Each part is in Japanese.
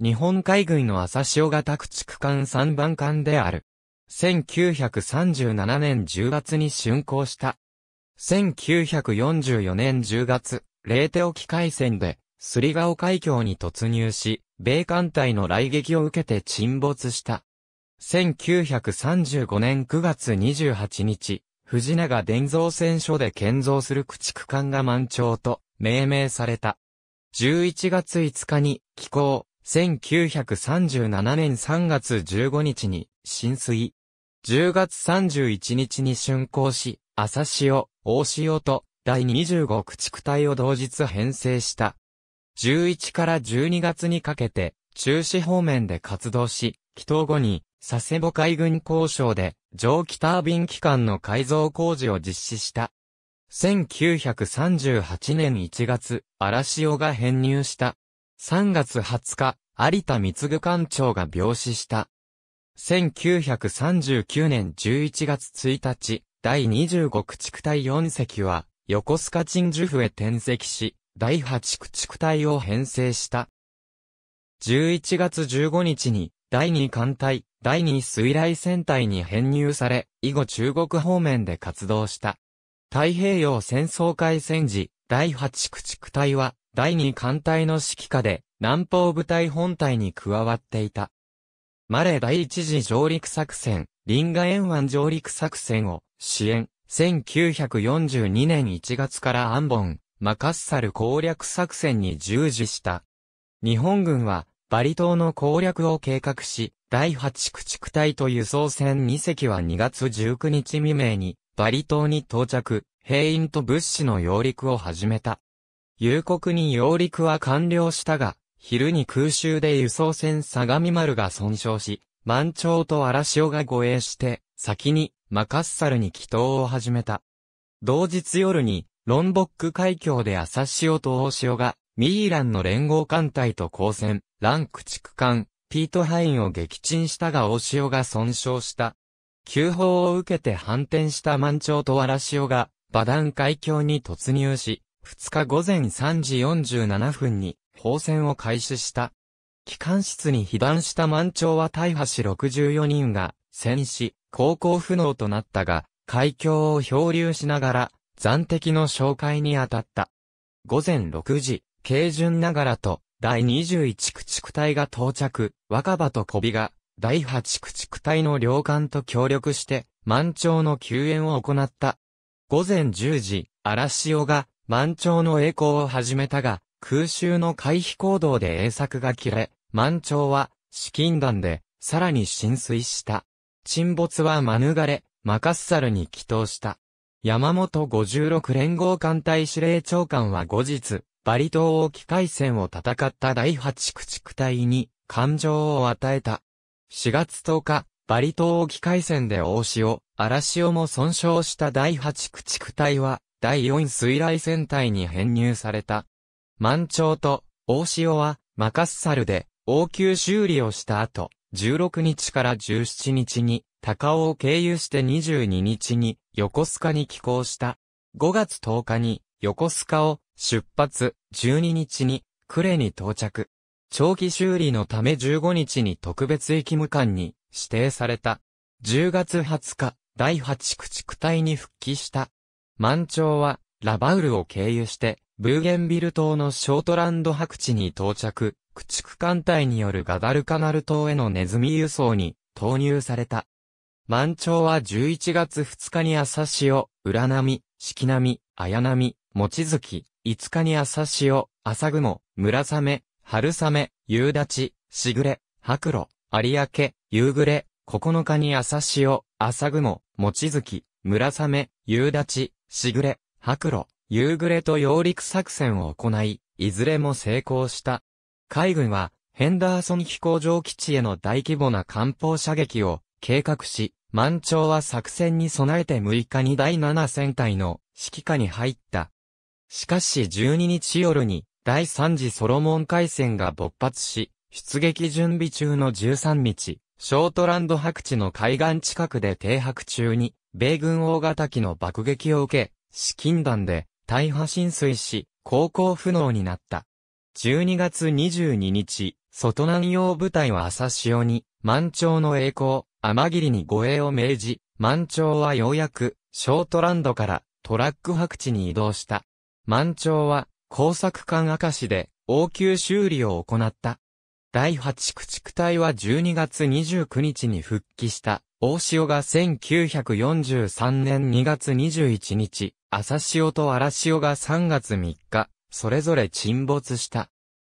日本海軍の朝潮型駆逐艦3番艦である。1937年10月に竣工した。1944年10月、レーテ沖海戦で、スリガオ海峡に突入し、米艦隊の来撃を受けて沈没した。1935年9月28日、藤永伝蔵船所で建造する駆逐艦が満潮と命名された。11月5日に寄港、1937年3月15日に浸水。10月31日に竣工し、朝潮、大潮と第25駆逐隊を同日編成した。11から12月にかけて、中止方面で活動し、祈祷後に、佐世保海軍交渉で、蒸気タービン機関の改造工事を実施した。1938年1月、荒潮が編入した。3月20日、有田貢官長が病死した。1939年11月1日、第25駆逐隊4隻は、横須賀鎮守府へ転籍し、第8駆逐隊を編成した。11月15日に、第2艦隊、第2水雷戦隊に編入され、以後中国方面で活動した。太平洋戦争開戦時、第8駆逐隊は、第二艦隊の指揮下で南方部隊本隊に加わっていた。マレー第一次上陸作戦、リンガ沿岸上陸作戦を支援、1942年1月からアンボン、マカッサル攻略作戦に従事した。日本軍はバリ島の攻略を計画し、第8駆逐隊と輸送船2隻は2月19日未明にバリ島に到着、兵員と物資の揚陸を始めた。夕刻に揚陸は完了したが、昼に空襲で輸送船相模丸が損傷し、満潮と荒潮が護衛して、先にマカッサルに祈祷を始めた。同日夜に、ロンボック海峡で朝潮と大潮が、ミーランの連合艦隊と交戦、ランク地区艦、ピートハインを撃沈したが大潮が損傷した。急報を受けて反転した満潮と荒潮が、バダン海峡に突入し、2日午前3時47分に放線を開始した。機関室に被弾した満潮は大破し64人が戦死、航行不能となったが、海峡を漂流しながら、残敵の紹介に当たった。午前6時、軽巡ながらと、第21駆逐隊が到着、若葉と小尾が、第8駆逐隊の両艦と協力して、満潮の救援を行った。午前10時、荒潮が、満潮の栄光を始めたが、空襲の回避行動で栄作が切れ、満潮は、資金弾で、さらに浸水した。沈没は免れ、マカッサルに祈祷した。山本56連合艦隊司令長官は後日、バリ島沖海戦を戦った第8駆逐隊に、感情を与えた。4月10日、バリ島沖海戦で大潮、荒潮も損傷した第8駆逐隊は、第4水雷戦隊に編入された。満潮と大潮はマカッサルで応急修理をした後、16日から17日に高尾を経由して22日に横須賀に寄港した。5月10日に横須賀を出発、12日に呉に到着。長期修理のため15日に特別駅務官に指定された。10月20日、第8駆逐隊に復帰した。満潮は、ラバウルを経由して、ブーゲンビル島のショートランド白地に到着、駆逐艦隊によるガダルカナル島へのネズミ輸送に投入された。満潮は11月2日に朝潮、浦波、四季波、綾波、望月、5日に朝潮、朝雲、村雨、春雨、夕立、しぐれ、白露、有明、夕暮れ、9日に朝潮、朝雲、望月、村雨、夕立、しぐれ、白露、夕暮れと揚陸作戦を行い、いずれも成功した。海軍は、ヘンダーソン飛行場基地への大規模な艦砲射撃を計画し、満潮は作戦に備えて6日に第7戦隊の指揮下に入った。しかし12日夜に第3次ソロモン海戦が勃発し、出撃準備中の13日、ショートランド白地の海岸近くで停泊中に米軍大型機の爆撃を受け、資金弾で大破浸水し、航行不能になった。12月22日、外南洋部隊は朝潮に、満潮の栄光、天霧に護衛を命じ、満潮はようやく、ショートランドからトラック白地に移動した。満潮は、工作艦明石で、応急修理を行った。第8駆逐隊は12月29日に復帰した。大潮が1943年2月21日、朝潮と荒潮が3月3日、それぞれ沈没した。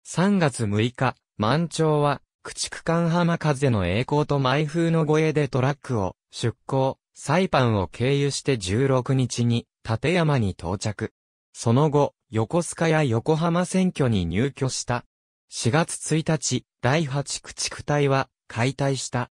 3月6日、満潮は、駆逐艦浜風の栄光と毎風の護衛でトラックを出港、サイパンを経由して16日に、立山に到着。その後、横須賀や横浜選挙に入居した。4月1日、第8駆逐隊は解体した。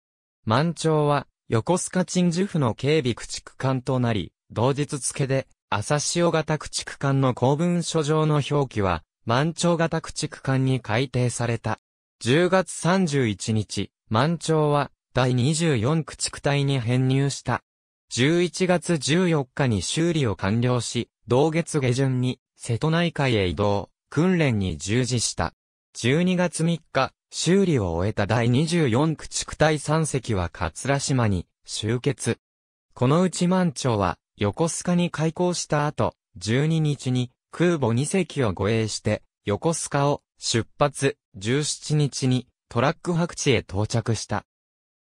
満潮は横須賀鎮守府の警備駆逐艦となり、同日付で、朝潮型駆逐艦の公文書上の表記は、満潮型駆逐艦に改定された。10月31日、満潮は、第24駆逐隊に編入した。11月14日に修理を完了し、同月下旬に、瀬戸内海へ移動、訓練に従事した。12月3日、修理を終えた第24駆逐隊3隻は桂島に集結。このうち満潮は横須賀に開港した後、12日に空母2隻を護衛して横須賀を出発、17日にトラック白地へ到着した。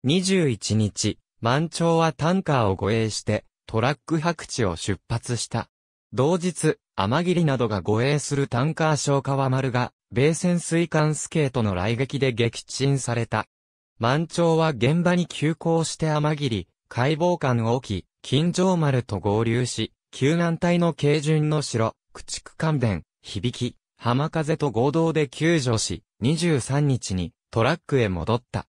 21日、満潮はタンカーを護衛してトラック白地を出発した。同日、天霧などが護衛するタンカー消化は丸が米潜水艦スケートの来撃で撃沈された。満潮は現場に急行して天り、解剖艦を置き、金城丸と合流し、救難隊の軽巡の城、駆逐艦弁、響き、浜風と合同で救助し、23日にトラックへ戻った。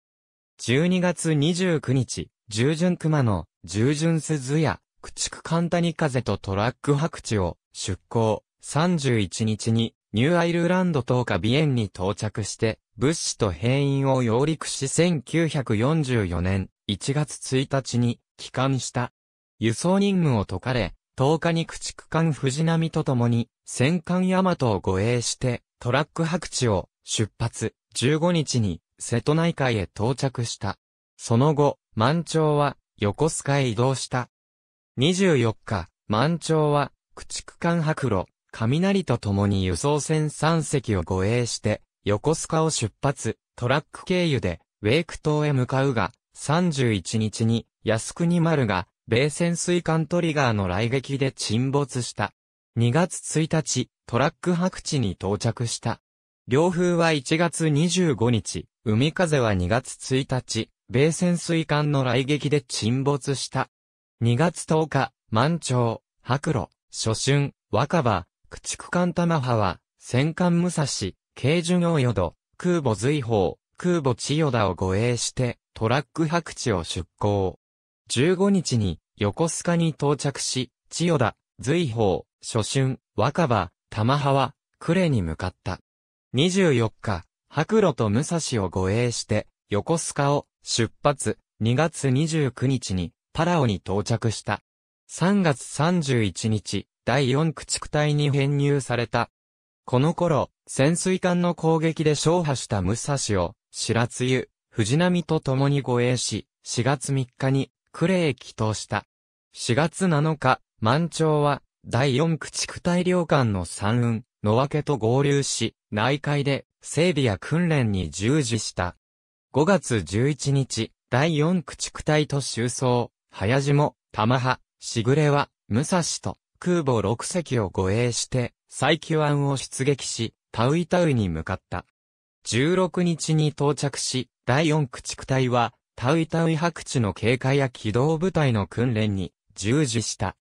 12月29日、従順熊野、従順鈴屋、駆逐艦谷風とトラック白地を出港、31日にニューアイルランド等下ビエンに到着して、物資と兵員を揚陸し1944年1月1日に帰還した。輸送任務を解かれ、10日に駆逐艦藤波と共に戦艦大和を護衛してトラック白地を出発、15日に瀬戸内海へ到着した。その後、満潮は横須賀へ移動した。24日、満潮は駆逐艦白露、雷と共に輸送船3隻を護衛して、横須賀を出発、トラック経由で、ウェイク島へ向かうが、31日に、靖国丸が、米潜水艦トリガーの来撃で沈没した。2月1日、トラック白地に到着した。両風は1月25日、海風は2月1日、米潜水艦の来撃で沈没した。2月10日、満潮、白露、初春、若葉、駆逐艦玉葉は、戦艦武蔵、軽巡洋淀、空母随宝、空母千代田を護衛して、トラック白地を出港。15日に、横須賀に到着し、千代田、随宝、初春、若葉、玉葉は、呉に向かった。24日、白露と武蔵を護衛して、横須賀を出発、2月29日に、パラオに到着した。3月31日、第4駆逐隊に編入された。この頃、潜水艦の攻撃で勝破した武蔵を、白露、藤波と共に護衛し、4月3日に、呉へ帰投した。4月7日、満潮は、第4駆逐隊領艦の三運、野分けと合流し、内海で、整備や訓練に従事した。5月11日、第4駆逐隊と収葬、早島、玉葉、しぐれは、武蔵と空母6隻を護衛して、最久湾を出撃し、タウイタウに向かった。16日に到着し、第4駆逐隊は、タウイタウイ白地の警戒や機動部隊の訓練に従事した。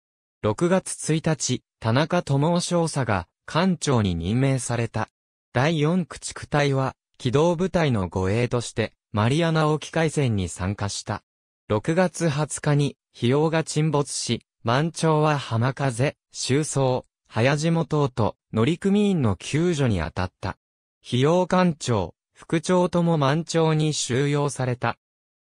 6月1日、田中智夫少佐が艦長に任命された。第4駆逐隊は、機動部隊の護衛として、マリアナ沖海戦に参加した。6月20日に、費用が沈没し、満潮は浜風、周走、早島等と乗組員の救助に当たった。費用官庁、副長とも満潮に収容された。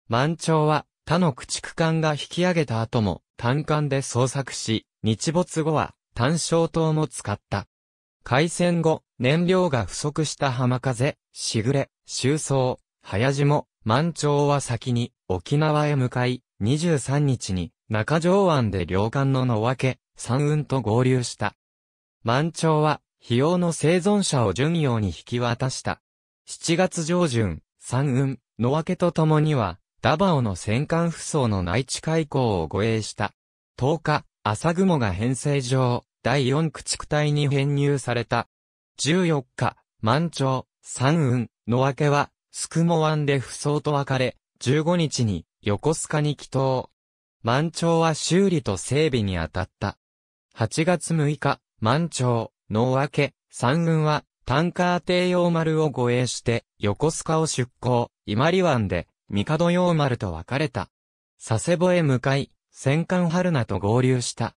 満潮は他の駆逐艦が引き上げた後も単艦で捜索し、日没後は単焦灯も使った。海戦後、燃料が不足した浜風、しぐれ、周走、早島、満潮は先に沖縄へ向かい、23日に中条湾で両艦の野分け、三雲と合流した。満潮は、費用の生存者を順用に引き渡した。7月上旬、三雲、野分けとともには、ダバオの戦艦扶桑の内地開港を護衛した。10日、朝雲が編成上、第4駆逐隊に編入された。14日、満潮、三雲、野分けは、スクモ湾で不走と別れ、15日に横須賀に帰島。満潮は修理と整備に当たった。8月6日、満潮、の明け、三軍はタンカー帝用丸を護衛して横須賀を出港、マ里湾で帝用丸と別れた。佐世保へ向かい、戦艦春菜と合流した。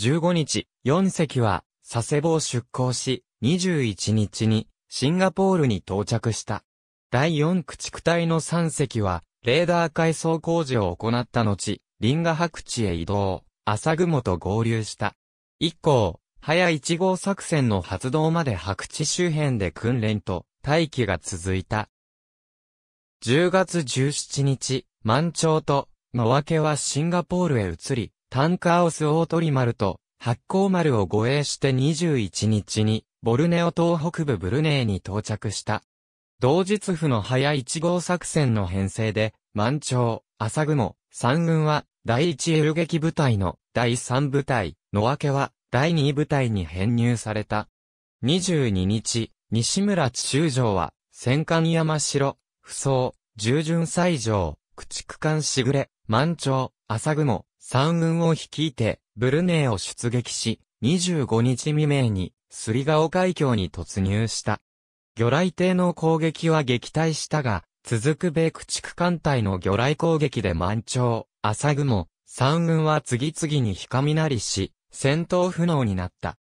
15日、4隻は佐世保を出港し、21日にシンガポールに到着した。第4駆逐隊の3隻は、レーダー改装工事を行った後、リンガ白地へ移動、朝雲と合流した。以降、早1号作戦の発動まで白地周辺で訓練と待機が続いた。10月17日、満潮と、のわけはシンガポールへ移り、タンカーオスオートリマルと、八甲丸を護衛して21日に、ボルネオ島北部ブルネーに到着した。同日府の早一号作戦の編成で、満潮、朝雲、三軍は、第一遊撃部隊の第三部隊、野分けは、第二部隊に編入された。22日、西村地州城は、戦艦山城、不装、従順西城、駆逐艦しぐれ、満潮、朝雲、三軍を率いて、ブルネーを出撃し、25日未明に、スリガオ海峡に突入した。魚雷艇の攻撃は撃退したが、続く米駆逐艦隊の魚雷攻撃で満潮、朝雲、三軍は次々に光なりし、戦闘不能になった。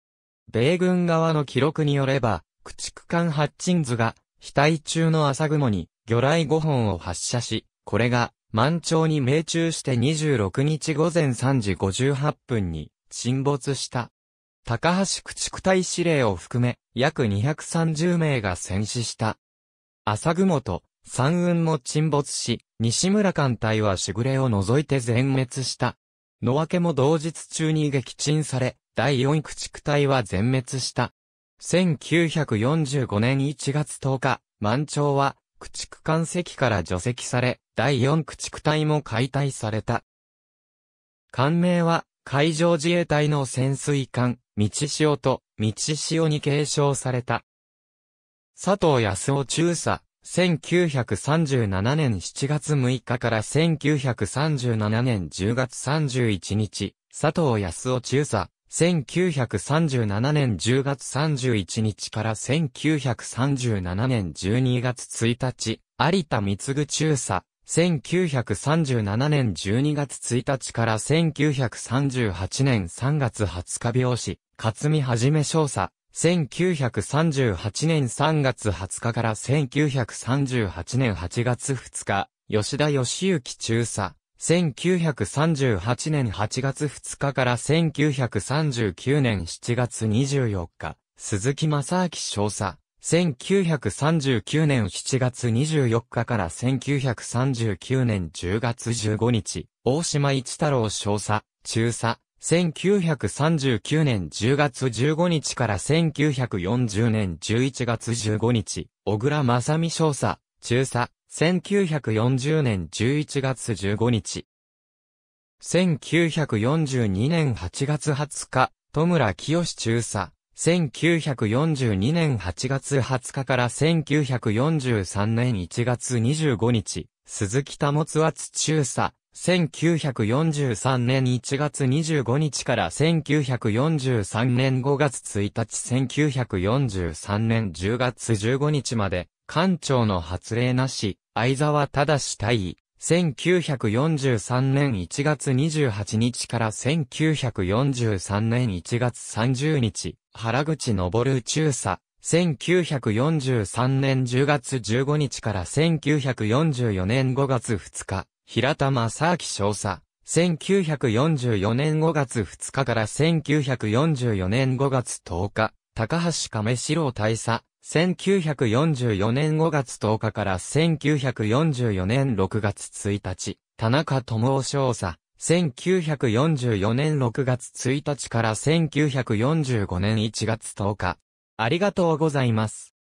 米軍側の記録によれば、駆逐艦ハッチンズが、被体中の朝雲に魚雷5本を発射し、これが満潮に命中して26日午前3時58分に沈没した。高橋駆逐隊司令を含め、約230名が戦死した。朝雲と山雲も沈没し、西村艦隊はしぐれを除いて全滅した。野分けも同日中に撃沈され、第四駆逐隊は全滅した。1945年1月10日、満潮は駆逐艦席から除籍され、第四駆逐隊も解体された。艦名は海上自衛隊の潜水艦、道潮と道潮に継承された。佐藤康夫中佐、1937年7月6日から1937年10月31日、佐藤康夫中佐、1937年10月31日から1937年12月1日、有田光中佐、1937年12月1日から1938年3月20日病死、勝見はじめ少佐、1938年3月20日から1938年8月2日、吉田義行中佐、1938年8月2日から1939年7月24日、鈴木正明少佐、1939年7月24日から1939年10月15日、大島一太郎少佐、中佐、1939年10月15日から1940年11月15日、小倉正美少佐、中佐、1940年11月15日。1942年8月20日、戸村清中佐、1942年8月20日から1943年1月25日、鈴木保厚中佐、1943年1月25日から1943年5月1日1943年10月15日まで、艦長の発令なし、相沢正大尉、1943年1月28日から1943年1月30日、原口昇中佐、1943年10月15日から1944年5月2日、平田正明少佐、1944年5月2日から1944年5月10日、高橋亀四郎大佐、1944年5月10日から1944年6月1日、田中智夫少佐、1944年6月1日から1945年1月10日。ありがとうございます。